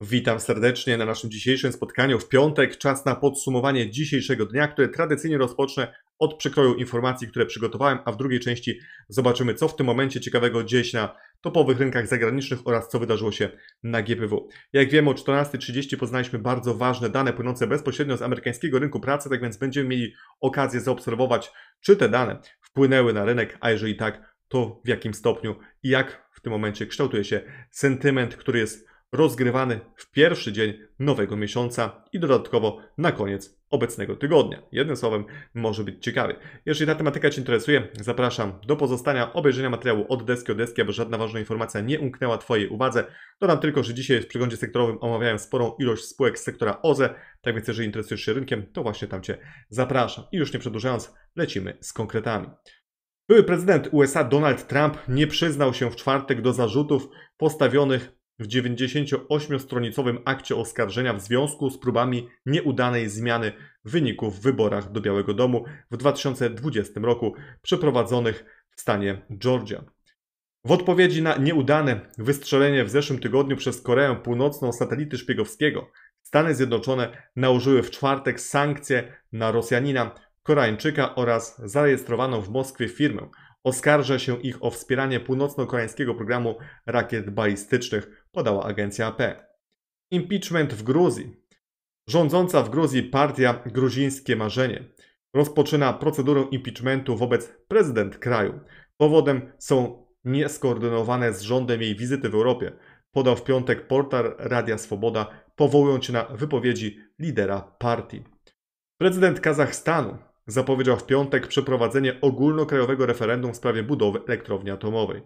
Witam serdecznie na naszym dzisiejszym spotkaniu w piątek. Czas na podsumowanie dzisiejszego dnia, które tradycyjnie rozpocznę od przekroju informacji, które przygotowałem, a w drugiej części zobaczymy, co w tym momencie ciekawego dzieje się na topowych rynkach zagranicznych oraz co wydarzyło się na GPW. Jak wiemy o 14.30 poznaliśmy bardzo ważne dane płynące bezpośrednio z amerykańskiego rynku pracy, tak więc będziemy mieli okazję zaobserwować, czy te dane wpłynęły na rynek, a jeżeli tak, to w jakim stopniu i jak w tym momencie kształtuje się sentyment, który jest rozgrywany w pierwszy dzień nowego miesiąca i dodatkowo na koniec obecnego tygodnia. Jednym słowem, może być ciekawy. Jeżeli ta tematyka Cię interesuje, zapraszam do pozostania obejrzenia materiału od deski od deski, aby żadna ważna informacja nie umknęła Twojej uwadze. Dodam tylko, że dzisiaj w przeglądzie sektorowym omawiałem sporą ilość spółek z sektora OZE, tak więc jeżeli interesujesz się rynkiem, to właśnie tam Cię zapraszam. I już nie przedłużając, lecimy z konkretami. Były prezydent USA Donald Trump nie przyznał się w czwartek do zarzutów postawionych w 98-stronicowym akcie oskarżenia w związku z próbami nieudanej zmiany wyników w wyborach do Białego Domu w 2020 roku przeprowadzonych w stanie Georgia. W odpowiedzi na nieudane wystrzelenie w zeszłym tygodniu przez Koreę Północną satelity szpiegowskiego, Stany Zjednoczone nałożyły w czwartek sankcje na Rosjanina, Koreańczyka oraz zarejestrowaną w Moskwie firmę, Oskarża się ich o wspieranie północno-koreańskiego programu rakiet balistycznych, podała agencja AP. Impeachment w Gruzji. Rządząca w Gruzji partia Gruzińskie Marzenie rozpoczyna procedurę impeachmentu wobec prezydent kraju. Powodem są nieskoordynowane z rządem jej wizyty w Europie, podał w piątek portal Radia Swoboda, powołując się na wypowiedzi lidera partii. Prezydent Kazachstanu zapowiedział w piątek przeprowadzenie ogólnokrajowego referendum w sprawie budowy elektrowni atomowej.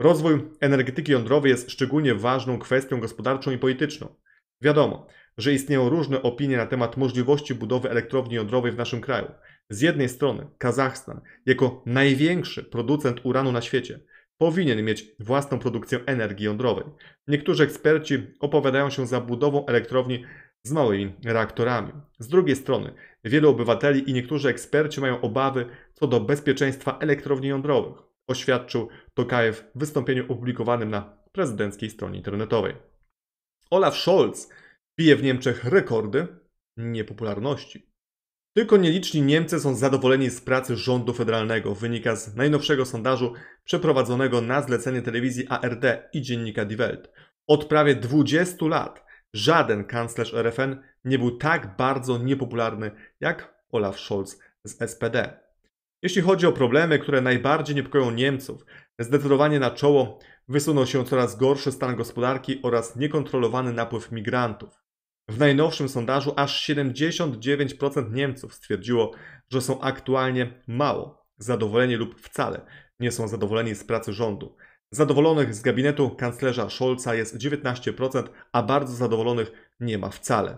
Rozwój energetyki jądrowej jest szczególnie ważną kwestią gospodarczą i polityczną. Wiadomo, że istnieją różne opinie na temat możliwości budowy elektrowni jądrowej w naszym kraju. Z jednej strony Kazachstan, jako największy producent uranu na świecie, powinien mieć własną produkcję energii jądrowej. Niektórzy eksperci opowiadają się za budową elektrowni z małymi reaktorami. Z drugiej strony, wielu obywateli i niektórzy eksperci mają obawy co do bezpieczeństwa elektrowni jądrowych, oświadczył Tokajew w wystąpieniu opublikowanym na prezydenckiej stronie internetowej. Olaf Scholz bije w Niemczech rekordy niepopularności. Tylko nieliczni Niemcy są zadowoleni z pracy rządu federalnego, wynika z najnowszego sondażu przeprowadzonego na zlecenie telewizji ARD i dziennika Die Welt. Od prawie 20 lat Żaden kanclerz RFN nie był tak bardzo niepopularny jak Olaf Scholz z SPD. Jeśli chodzi o problemy, które najbardziej niepokoją Niemców, zdecydowanie na czoło wysunął się coraz gorszy stan gospodarki oraz niekontrolowany napływ migrantów. W najnowszym sondażu aż 79% Niemców stwierdziło, że są aktualnie mało zadowoleni lub wcale nie są zadowoleni z pracy rządu. Zadowolonych z gabinetu kanclerza Scholza jest 19%, a bardzo zadowolonych nie ma wcale.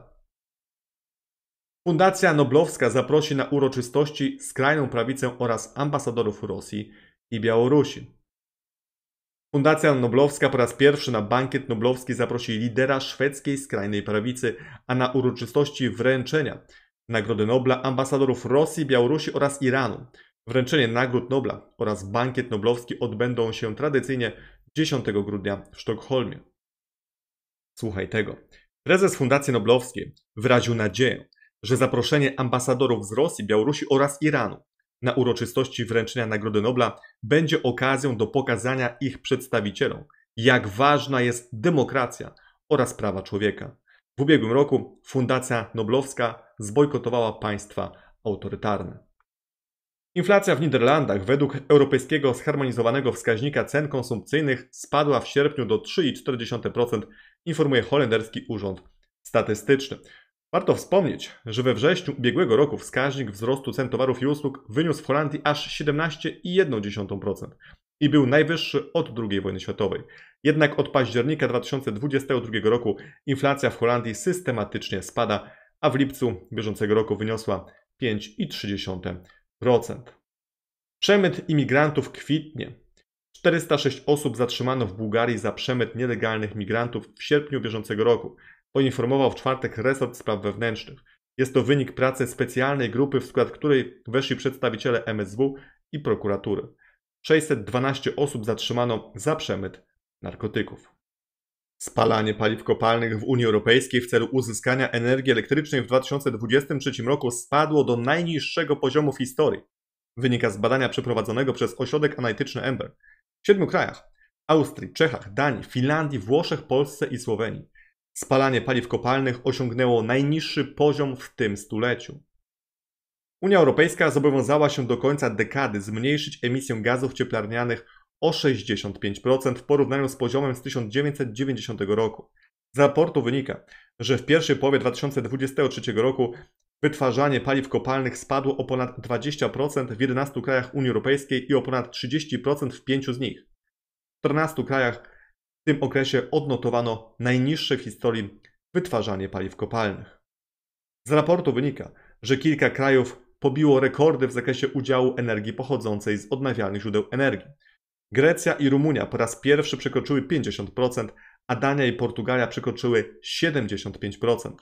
Fundacja Noblowska zaprosi na uroczystości skrajną prawicę oraz ambasadorów Rosji i Białorusi. Fundacja Noblowska po raz pierwszy na bankiet noblowski zaprosi lidera szwedzkiej skrajnej prawicy, a na uroczystości wręczenia Nagrody Nobla ambasadorów Rosji, Białorusi oraz Iranu. Wręczenie Nagród Nobla oraz bankiet noblowski odbędą się tradycyjnie 10 grudnia w Sztokholmie. Słuchaj tego. Prezes Fundacji Noblowskiej wyraził nadzieję, że zaproszenie ambasadorów z Rosji, Białorusi oraz Iranu na uroczystości wręczenia Nagrody Nobla będzie okazją do pokazania ich przedstawicielom, jak ważna jest demokracja oraz prawa człowieka. W ubiegłym roku Fundacja Noblowska zbojkotowała państwa autorytarne. Inflacja w Niderlandach według europejskiego zharmonizowanego wskaźnika cen konsumpcyjnych spadła w sierpniu do 3,4%, informuje holenderski urząd statystyczny. Warto wspomnieć, że we wrześniu ubiegłego roku wskaźnik wzrostu cen towarów i usług wyniósł w Holandii aż 17,1% i był najwyższy od II wojny światowej. Jednak od października 2022 roku inflacja w Holandii systematycznie spada, a w lipcu bieżącego roku wyniosła 5,3%. Przemyt imigrantów kwitnie. 406 osób zatrzymano w Bułgarii za przemyt nielegalnych migrantów w sierpniu bieżącego roku, poinformował w czwartek resort spraw wewnętrznych. Jest to wynik pracy specjalnej grupy, w skład której weszli przedstawiciele MSW i prokuratury. 612 osób zatrzymano za przemyt narkotyków spalanie paliw kopalnych w Unii Europejskiej w celu uzyskania energii elektrycznej w 2023 roku spadło do najniższego poziomu w historii. Wynika z badania przeprowadzonego przez ośrodek analityczny Ember. W siedmiu krajach Austrii, Czechach, Danii, Finlandii, Włoszech, Polsce i Słowenii spalanie paliw kopalnych osiągnęło najniższy poziom w tym stuleciu. Unia Europejska zobowiązała się do końca dekady zmniejszyć emisję gazów cieplarnianych o 65% w porównaniu z poziomem z 1990 roku. Z raportu wynika, że w pierwszej połowie 2023 roku wytwarzanie paliw kopalnych spadło o ponad 20% w 11 krajach Unii Europejskiej i o ponad 30% w 5 z nich. W 14 krajach w tym okresie odnotowano najniższe w historii wytwarzanie paliw kopalnych. Z raportu wynika, że kilka krajów pobiło rekordy w zakresie udziału energii pochodzącej z odnawialnych źródeł energii. Grecja i Rumunia po raz pierwszy przekroczyły 50%, a Dania i Portugalia przekroczyły 75%.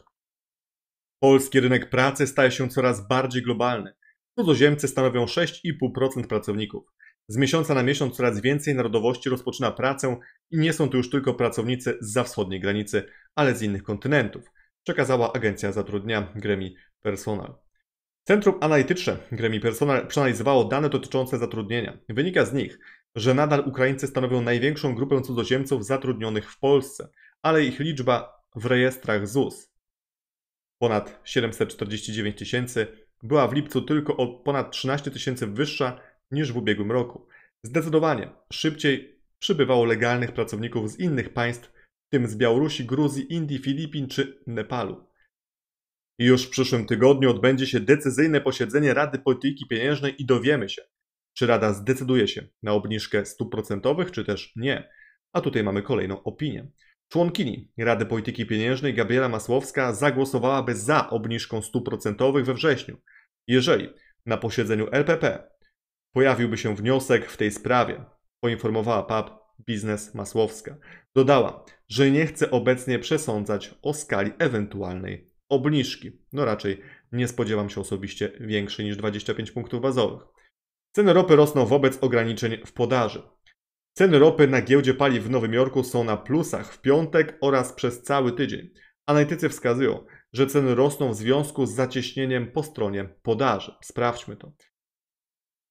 Polski rynek pracy staje się coraz bardziej globalny. Cudzoziemcy stanowią 6,5% pracowników. Z miesiąca na miesiąc coraz więcej narodowości rozpoczyna pracę i nie są to już tylko pracownicy z za wschodniej granicy, ale z innych kontynentów, przekazała agencja zatrudnia Gremi Personal. Centrum Analityczne Gremi Personal przeanalizowało dane dotyczące zatrudnienia. Wynika z nich, że nadal Ukraińcy stanowią największą grupę cudzoziemców zatrudnionych w Polsce, ale ich liczba w rejestrach ZUS ponad 749 tysięcy była w lipcu tylko o ponad 13 tysięcy wyższa niż w ubiegłym roku. Zdecydowanie szybciej przybywało legalnych pracowników z innych państw, w tym z Białorusi, Gruzji, Indii, Filipin czy Nepalu. Już w przyszłym tygodniu odbędzie się decyzyjne posiedzenie Rady Polityki Pieniężnej i dowiemy się, czy Rada zdecyduje się na obniżkę stóp procentowych, czy też nie. A tutaj mamy kolejną opinię. Członkini Rady Polityki Pieniężnej Gabriela Masłowska zagłosowałaby za obniżką stóp procentowych we wrześniu, jeżeli na posiedzeniu LPP pojawiłby się wniosek w tej sprawie, poinformowała PAP Biznes Masłowska. Dodała, że nie chce obecnie przesądzać o skali ewentualnej obniżki. No raczej nie spodziewam się osobiście większej niż 25 punktów bazowych. Ceny ropy rosną wobec ograniczeń w podaży. Ceny ropy na giełdzie paliw w Nowym Jorku są na plusach w piątek oraz przez cały tydzień. Analitycy wskazują, że ceny rosną w związku z zacieśnieniem po stronie podaży. Sprawdźmy to.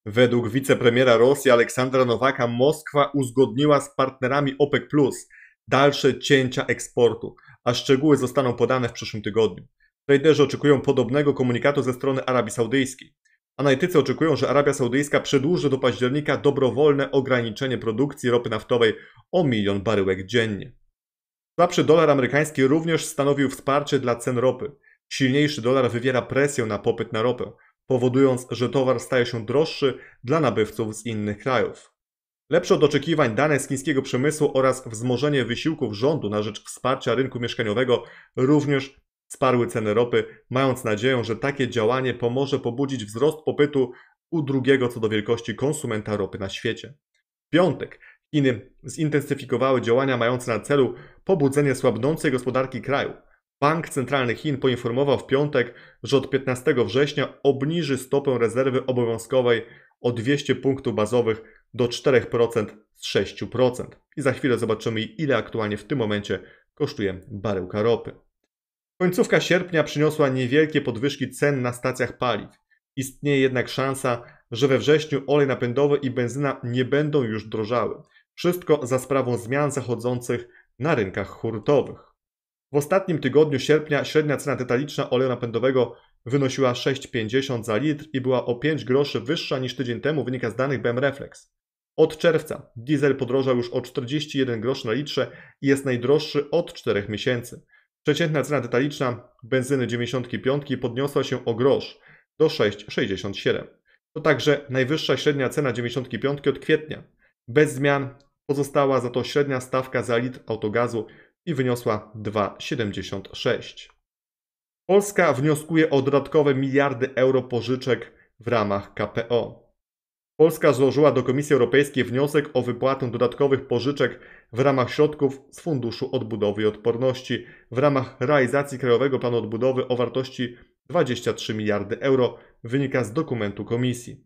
Według wicepremiera Rosji Aleksandra Nowaka Moskwa uzgodniła z partnerami OPEC Plus dalsze cięcia eksportu, a szczegóły zostaną podane w przyszłym tygodniu. Traderzy oczekują podobnego komunikatu ze strony Arabii Saudyjskiej. Analitycy oczekują, że Arabia Saudyjska przedłuży do października dobrowolne ograniczenie produkcji ropy naftowej o milion baryłek dziennie. Słabszy dolar amerykański również stanowił wsparcie dla cen ropy. Silniejszy dolar wywiera presję na popyt na ropę, powodując, że towar staje się droższy dla nabywców z innych krajów. Lepsze od oczekiwań dane z chińskiego przemysłu oraz wzmożenie wysiłków rządu na rzecz wsparcia rynku mieszkaniowego również sparły ceny ropy, mając nadzieję, że takie działanie pomoże pobudzić wzrost popytu u drugiego co do wielkości konsumenta ropy na świecie. W piątek Chiny zintensyfikowały działania mające na celu pobudzenie słabnącej gospodarki kraju. Bank Centralny Chin poinformował w piątek, że od 15 września obniży stopę rezerwy obowiązkowej o 200 punktów bazowych do 4% z 6%. I za chwilę zobaczymy, ile aktualnie w tym momencie kosztuje baryłka ropy. Końcówka sierpnia przyniosła niewielkie podwyżki cen na stacjach paliw. Istnieje jednak szansa, że we wrześniu olej napędowy i benzyna nie będą już drożały. Wszystko za sprawą zmian zachodzących na rynkach hurtowych. W ostatnim tygodniu sierpnia średnia cena detaliczna oleju napędowego wynosiła 6,50 za litr i była o 5 groszy wyższa niż tydzień temu, wynika z danych BM Reflex. Od czerwca diesel podrożał już o 41 groszy na litrze i jest najdroższy od 4 miesięcy. Przeciętna cena detaliczna benzyny 95 podniosła się o grosz do 6,67. To także najwyższa średnia cena 95 od kwietnia. Bez zmian pozostała za to średnia stawka za litr autogazu i wyniosła 2,76. Polska wnioskuje o dodatkowe miliardy euro pożyczek w ramach KPO. Polska złożyła do Komisji Europejskiej wniosek o wypłatę dodatkowych pożyczek w ramach środków z Funduszu Odbudowy i Odporności w ramach realizacji Krajowego Planu Odbudowy o wartości 23 miliardy euro, wynika z dokumentu Komisji.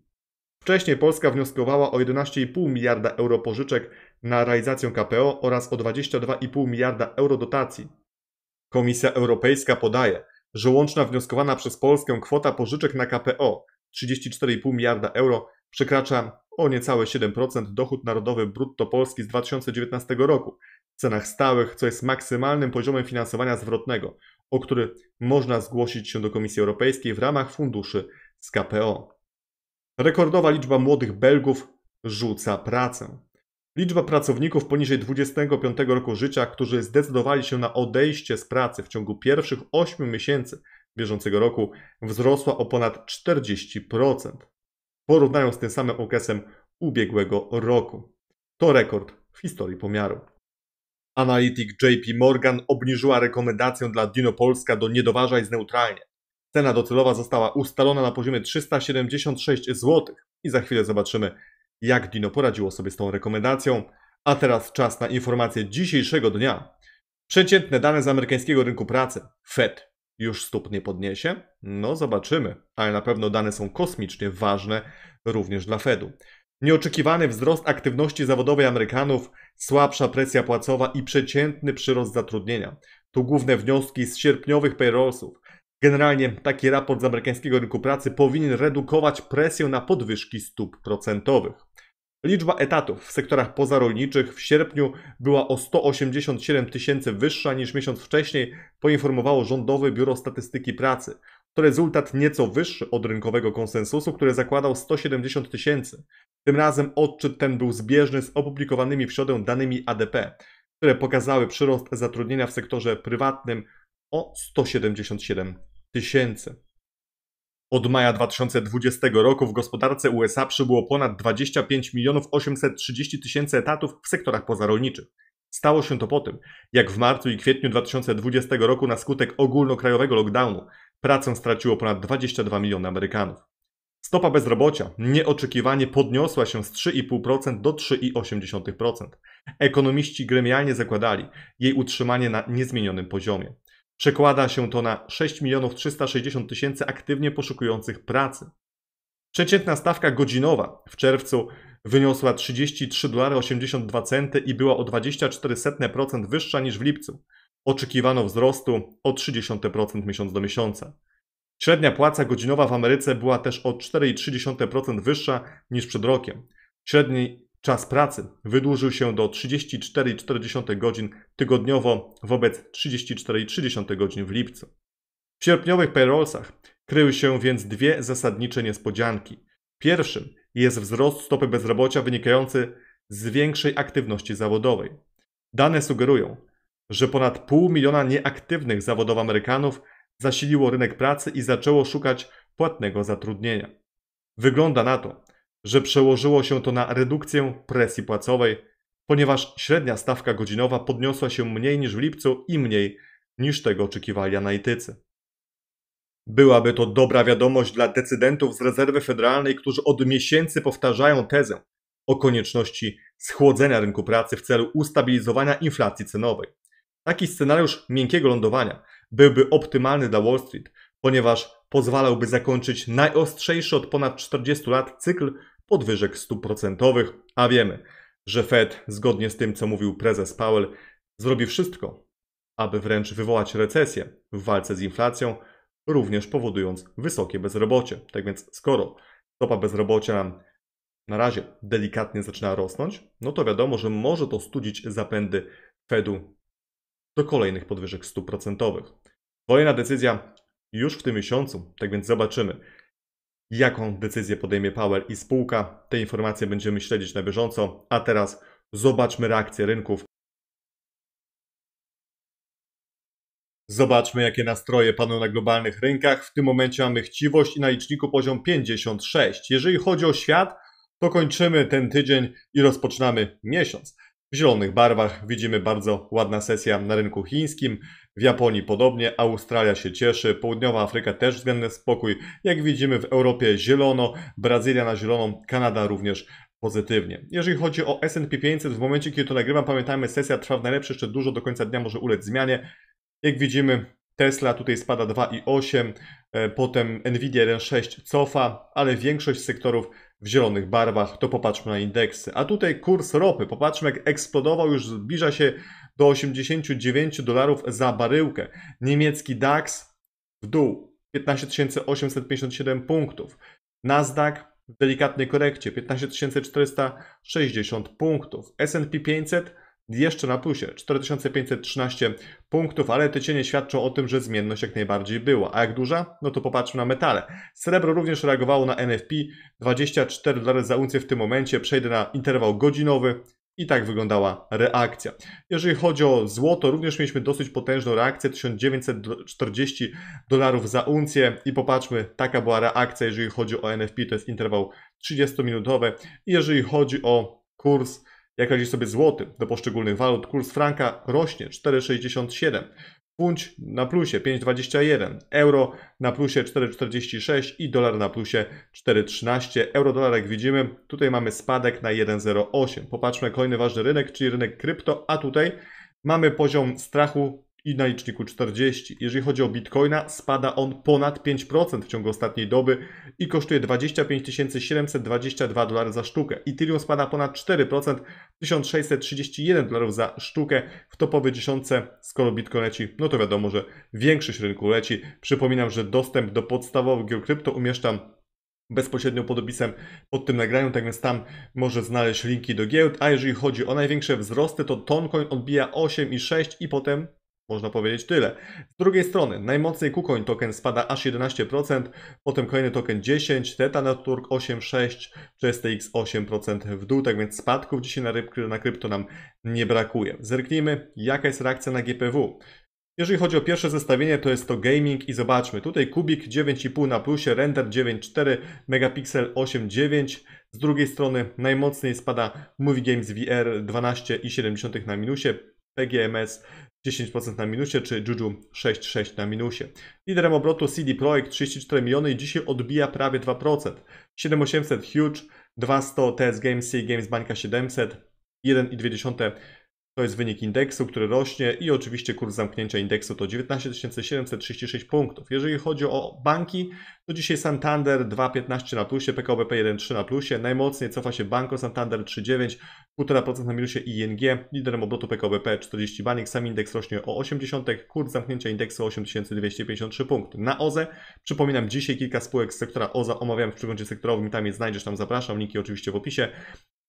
Wcześniej Polska wnioskowała o 11,5 miliarda euro pożyczek na realizację KPO oraz o 22,5 miliarda euro dotacji. Komisja Europejska podaje, że łączna wnioskowana przez Polskę kwota pożyczek na KPO 34,5 miliarda euro przekracza o niecałe 7% dochód narodowy brutto Polski z 2019 roku w cenach stałych, co jest maksymalnym poziomem finansowania zwrotnego, o który można zgłosić się do Komisji Europejskiej w ramach funduszy z KPO. Rekordowa liczba młodych Belgów rzuca pracę. Liczba pracowników poniżej 25 roku życia, którzy zdecydowali się na odejście z pracy w ciągu pierwszych 8 miesięcy bieżącego roku, wzrosła o ponad 40%. Porównając z tym samym okresem ubiegłego roku. To rekord w historii pomiaru. Analityk JP Morgan obniżyła rekomendację dla Dino Polska do niedoważaj z neutralnie. Cena docelowa została ustalona na poziomie 376 zł i za chwilę zobaczymy, jak Dino poradziło sobie z tą rekomendacją. A teraz czas na informacje dzisiejszego dnia. Przeciętne dane z amerykańskiego rynku pracy, Fed, już stóp nie podniesie? No zobaczymy, ale na pewno dane są kosmicznie ważne również dla Fedu. Nieoczekiwany wzrost aktywności zawodowej Amerykanów, słabsza presja płacowa i przeciętny przyrost zatrudnienia. To główne wnioski z sierpniowych payrollsów. Generalnie taki raport z amerykańskiego rynku pracy powinien redukować presję na podwyżki stóp procentowych. Liczba etatów w sektorach pozarolniczych w sierpniu była o 187 tysięcy wyższa niż miesiąc wcześniej, poinformowało Rządowe Biuro Statystyki Pracy. To rezultat nieco wyższy od rynkowego konsensusu, który zakładał 170 tysięcy. Tym razem odczyt ten był zbieżny z opublikowanymi w środę danymi ADP, które pokazały przyrost zatrudnienia w sektorze prywatnym o 177 tysięcy. Od maja 2020 roku w gospodarce USA przybyło ponad 25 milionów 830 tysięcy etatów w sektorach pozarolniczych. Stało się to po tym, jak w marcu i kwietniu 2020 roku na skutek ogólnokrajowego lockdownu pracę straciło ponad 22 miliony Amerykanów. Stopa bezrobocia nieoczekiwanie podniosła się z 3,5% do 3,8%. Ekonomiści gremialnie zakładali jej utrzymanie na niezmienionym poziomie. Przekłada się to na 6 360 tysięcy aktywnie poszukujących pracy. Przeciętna stawka godzinowa w czerwcu wyniosła 33,82 dolary i była o 24% wyższa niż w lipcu. Oczekiwano wzrostu o 30% miesiąc do miesiąca. Średnia płaca godzinowa w Ameryce była też o 4,3% wyższa niż przed rokiem. Średni, Czas pracy wydłużył się do 34,4 godzin tygodniowo wobec 34,3 godzin w lipcu. W sierpniowych payrollsach kryły się więc dwie zasadnicze niespodzianki. Pierwszym jest wzrost stopy bezrobocia wynikający z większej aktywności zawodowej. Dane sugerują, że ponad pół miliona nieaktywnych zawodowo Amerykanów zasiliło rynek pracy i zaczęło szukać płatnego zatrudnienia. Wygląda na to, że przełożyło się to na redukcję presji płacowej, ponieważ średnia stawka godzinowa podniosła się mniej niż w lipcu i mniej niż tego oczekiwali analitycy. Byłaby to dobra wiadomość dla decydentów z rezerwy federalnej, którzy od miesięcy powtarzają tezę o konieczności schłodzenia rynku pracy w celu ustabilizowania inflacji cenowej. Taki scenariusz miękkiego lądowania byłby optymalny dla Wall Street, ponieważ pozwalałby zakończyć najostrzejszy od ponad 40 lat cykl podwyżek stóp procentowych, a wiemy, że Fed, zgodnie z tym, co mówił prezes Powell, zrobi wszystko, aby wręcz wywołać recesję w walce z inflacją, również powodując wysokie bezrobocie. Tak więc, skoro stopa bezrobocia nam na razie delikatnie zaczyna rosnąć, no to wiadomo, że może to studzić zapędy Fedu do kolejnych podwyżek stóp procentowych. Kolejna decyzja już w tym miesiącu, tak więc zobaczymy, jaką decyzję podejmie Powell i spółka. Te informacje będziemy śledzić na bieżąco, a teraz zobaczmy reakcję rynków. Zobaczmy, jakie nastroje panują na globalnych rynkach. W tym momencie mamy chciwość i na liczniku poziom 56. Jeżeli chodzi o świat, to kończymy ten tydzień i rozpoczynamy miesiąc. W zielonych barwach widzimy bardzo ładna sesja na rynku chińskim, w Japonii podobnie, Australia się cieszy, Południowa Afryka też względny spokój. Jak widzimy w Europie zielono, Brazylia na zieloną, Kanada również pozytywnie. Jeżeli chodzi o S&P 500, w momencie kiedy to nagrywam, pamiętajmy, sesja trwa w najlepsze jeszcze dużo, do końca dnia może ulec zmianie. Jak widzimy, Tesla tutaj spada 2,8, e, potem Nvidia 1,6 cofa, ale większość sektorów w zielonych barwach, to popatrzmy na indeksy. A tutaj kurs ropy, popatrzmy jak eksplodował, już zbliża się do 89 dolarów za baryłkę. Niemiecki DAX w dół, 15 857 punktów. Nasdaq w delikatnej korekcie, 15 460 punktów. S&P 500 jeszcze na plusie 4513 punktów, ale te cienie świadczą o tym, że zmienność jak najbardziej była. A jak duża? No to popatrzmy na metale. Srebro również reagowało na NFP, 24 dolary za uncję w tym momencie, przejdę na interwał godzinowy, i tak wyglądała reakcja. Jeżeli chodzi o złoto, również mieliśmy dosyć potężną reakcję 1940 dolarów za uncję i popatrzmy, taka była reakcja, jeżeli chodzi o NFP, to jest interwał 30-minutowy. Jeżeli chodzi o kurs jak radzi sobie złoty? Do poszczególnych walut kurs franka rośnie 4,67. Funć na plusie 5,21, euro na plusie 4,46 i dolar na plusie 4,13. Euro dolar jak widzimy, tutaj mamy spadek na 1,08. Popatrzmy kolejny ważny rynek, czyli rynek krypto, a tutaj mamy poziom strachu i na liczniku 40. Jeżeli chodzi o Bitcoina, spada on ponad 5% w ciągu ostatniej doby i kosztuje 25 722 dolary za sztukę. Ethereum spada ponad 4%, 1631 dolarów za sztukę. W topowej dziesiątce, skoro Bitcoin leci, no to wiadomo, że większość rynku leci. Przypominam, że dostęp do podstawowych giełd krypto umieszczam bezpośrednio pod opisem pod tym nagraniu, tak więc tam może znaleźć linki do giełd, a jeżeli chodzi o największe wzrosty, to Toncoin odbija 8,6 i potem można powiedzieć tyle. Z drugiej strony, najmocniej KuCoin token spada aż 11%, potem kolejny token 10%, Theta Network 8,6%, ChestX 8% w dół, tak więc spadków dzisiaj na, ryb, na krypto nam nie brakuje. Zerknijmy, jaka jest reakcja na GPW. Jeżeli chodzi o pierwsze zestawienie, to jest to gaming i zobaczmy. Tutaj kubik 9,5 na plusie, render 9,4, megapiksel 8,9. Z drugiej strony najmocniej spada Movie Games VR 12,7 na minusie, PGMS 10% na minusie, czy Juju 6,6 na minusie. Liderem obrotu CD Projekt 34 miliony i dzisiaj odbija prawie 2%. 7800 Huge, 200 TS Games, C Games Bańka 700, 1,2 to jest wynik indeksu, który rośnie i oczywiście kurs zamknięcia indeksu to 19 736 punktów. Jeżeli chodzi o banki, to dzisiaj Santander 2,15 na plusie, PKOBP 1,3 na plusie. Najmocniej cofa się Banko Santander 3,9, 1,5% na minusie ING. Liderem obrotu PKOBP 40 banik, sam indeks rośnie o 80, kurs zamknięcia indeksu 8253 punkty. Na OZE, przypominam, dzisiaj kilka spółek z sektora OZE, omawiam w przeglądzie sektorowym, tam je znajdziesz, tam zapraszam, linki oczywiście w opisie.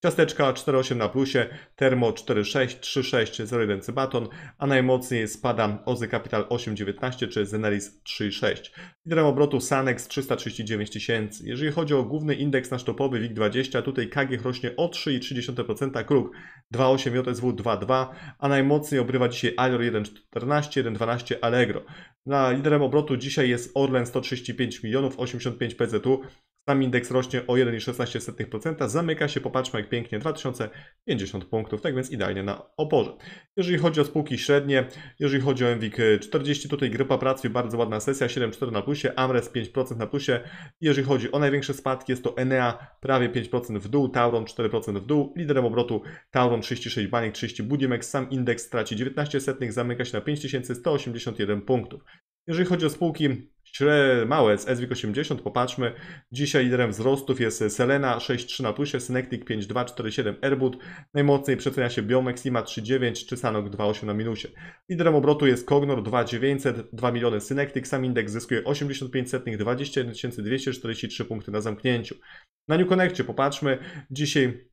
Ciasteczka 4,8 na plusie, Termo 4,6, 3,6, 0,1 Cybaton, a najmocniej spada Ozy Capital 8,19 czy Zeneris 3,6. Liderem obrotu Sanex 339 tysięcy. Jeżeli chodzi o główny indeks nasz topowy WIG20, tutaj KG rośnie o 3,3%, Kruk 2,8, JSW 2,2, a najmocniej obrywa dzisiaj Alior 1,14, 1,12 Allegro. Na liderem obrotu dzisiaj jest Orlen 135 milionów, 85 PZU, sam indeks rośnie o 1,16%. Zamyka się, popatrzmy jak pięknie, 2050 punktów, tak więc idealnie na oporze. Jeżeli chodzi o spółki średnie, jeżeli chodzi o MWIG 40, tutaj grupa pracy, bardzo ładna sesja, 7,4 na plusie, Amres 5% na plusie. Jeżeli chodzi o największe spadki, jest to Enea prawie 5% w dół, Tauron 4% w dół, liderem obrotu Tauron 36, Banik 30, Budimex, sam indeks traci 19 zamyka się na 5181 punktów. Jeżeli chodzi o spółki małe z SWIG80, popatrzmy. Dzisiaj liderem wzrostów jest Selena 6.3 na plusie, Synectic 5.247, Airbud. Najmocniej przecenia się Biomex, Lima 3.9 czy Sanok 2.8 na minusie. Liderem obrotu jest Cognor 2.900, 2 miliony Synectic. Sam indeks zyskuje 85 setnych, 21 243 punkty na zamknięciu. Na New Connectie popatrzmy. Dzisiaj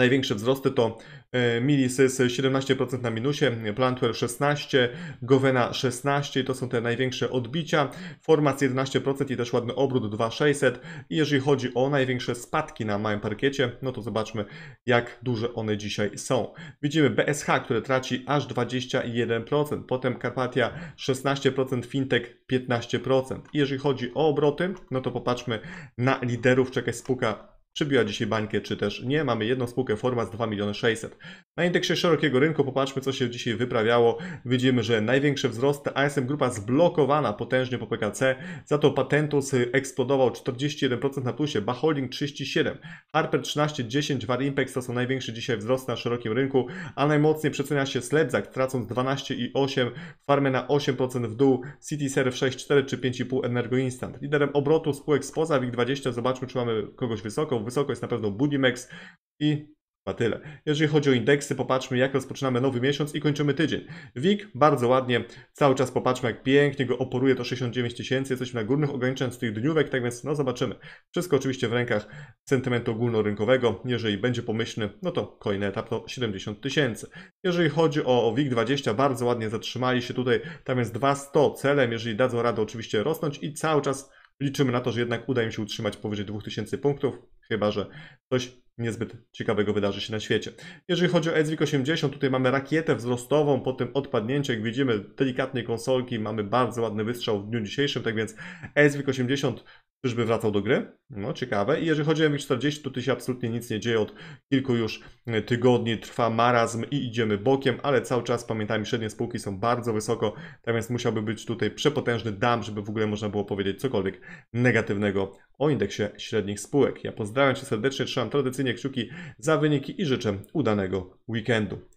Największe wzrosty to e, Milisys 17% e, na minusie, Plantware 16, Govena 16, to są te największe odbicia, Formac 11% i też ładny obrót 2600 i jeżeli chodzi o największe spadki na małym parkiecie, no to zobaczmy jak duże one dzisiaj są. Widzimy BSH, które traci aż 21%, potem Carpatia 16%, Fintech 15%. I jeżeli chodzi o obroty, no to popatrzmy na liderów, czekaj spółka przybiła dzisiaj bańkę, czy też nie. Mamy jedną spółkę Format 2 miliony 600. Na indeksie szerokiego rynku popatrzmy, co się dzisiaj wyprawiało. Widzimy, że największy wzrost ASM Grupa zblokowana potężnie po PKC. Za to Patentus eksplodował 41% na plusie, Baholding 37, Harper 13,10%, War Warimpex to są największe dzisiaj wzrosty na szerokim rynku, a najmocniej przecenia się Sledzak tracąc 12,8, Farmę na 8% w dół, CityServe 6,4 czy 5,5 instant Liderem obrotu spółek spoza WIG20 zobaczmy, czy mamy kogoś wysoko wysoko wysokość, na pewno Budimex i chyba tyle. Jeżeli chodzi o indeksy, popatrzmy jak rozpoczynamy nowy miesiąc i kończymy tydzień. WIG bardzo ładnie, cały czas popatrzmy jak pięknie go oporuje to 69 tysięcy, jesteśmy na górnych ograniczeniach z tych dniówek, tak więc no zobaczymy. Wszystko oczywiście w rękach sentymentu ogólnorynkowego, jeżeli będzie pomyślny, no to kolejny etap to no, 70 tysięcy. Jeżeli chodzi o WIG20, bardzo ładnie zatrzymali się tutaj, tam jest 200 celem, jeżeli dadzą radę oczywiście rosnąć i cały czas liczymy na to, że jednak uda im się utrzymać powyżej 2000 punktów chyba że coś niezbyt ciekawego wydarzy się na świecie. Jeżeli chodzi o SWIG 80, tutaj mamy rakietę wzrostową po tym odpadnięciu, jak widzimy delikatnej konsolki, mamy bardzo ładny wystrzał w dniu dzisiejszym, tak więc SWIG 80 Czyżby wracał do gry? No, ciekawe. I jeżeli chodzi o MX40, tutaj się absolutnie nic nie dzieje. Od kilku już e, tygodni trwa marazm i idziemy bokiem, ale cały czas pamiętajmy, średnie spółki są bardzo wysoko, tak więc musiałby być tutaj przepotężny dam, żeby w ogóle można było powiedzieć cokolwiek negatywnego o indeksie średnich spółek. Ja pozdrawiam Cię serdecznie, trzymam tradycyjnie kciuki za wyniki i życzę udanego weekendu.